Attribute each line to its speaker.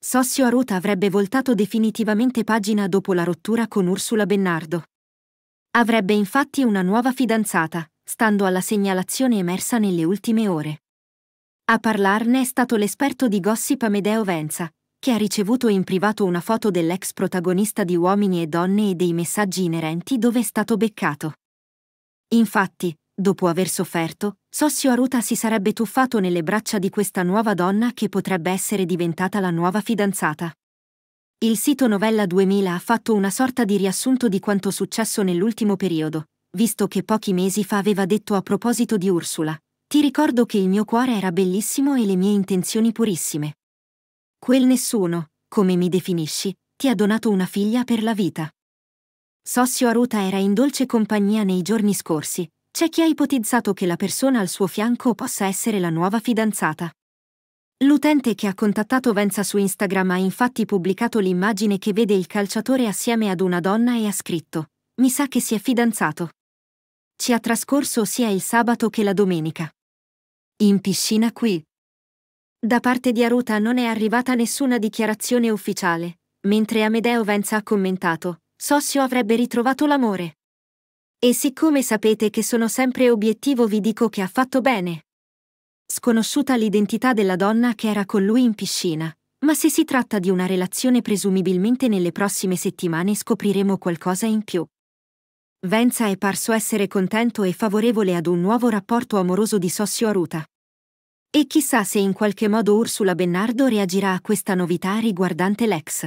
Speaker 1: Sossio Aruta avrebbe voltato definitivamente pagina dopo la rottura con Ursula Bennardo. Avrebbe infatti una nuova fidanzata, stando alla segnalazione emersa nelle ultime ore. A parlarne è stato l'esperto di gossip Amedeo Venza, che ha ricevuto in privato una foto dell'ex protagonista di Uomini e Donne e dei messaggi inerenti dove è stato beccato. Infatti, dopo aver sofferto, Sossio Aruta si sarebbe tuffato nelle braccia di questa nuova donna che potrebbe essere diventata la nuova fidanzata. Il sito Novella 2000 ha fatto una sorta di riassunto di quanto successo nell'ultimo periodo, visto che pochi mesi fa aveva detto a proposito di Ursula, ti ricordo che il mio cuore era bellissimo e le mie intenzioni purissime. Quel nessuno, come mi definisci, ti ha donato una figlia per la vita. Sossio Aruta era in dolce compagnia nei giorni scorsi, c'è chi ha ipotizzato che la persona al suo fianco possa essere la nuova fidanzata. L'utente che ha contattato Venza su Instagram ha infatti pubblicato l'immagine che vede il calciatore assieme ad una donna e ha scritto Mi sa che si è fidanzato. Ci ha trascorso sia il sabato che la domenica. In piscina qui. Da parte di Aruta non è arrivata nessuna dichiarazione ufficiale, mentre Amedeo Venza ha commentato Sossio avrebbe ritrovato l'amore. E siccome sapete che sono sempre obiettivo vi dico che ha fatto bene. Sconosciuta l'identità della donna che era con lui in piscina, ma se si tratta di una relazione presumibilmente nelle prossime settimane scopriremo qualcosa in più. Venza è parso essere contento e favorevole ad un nuovo rapporto amoroso di Sossio Aruta. E chissà se in qualche modo Ursula Bennardo reagirà a questa novità riguardante l'ex.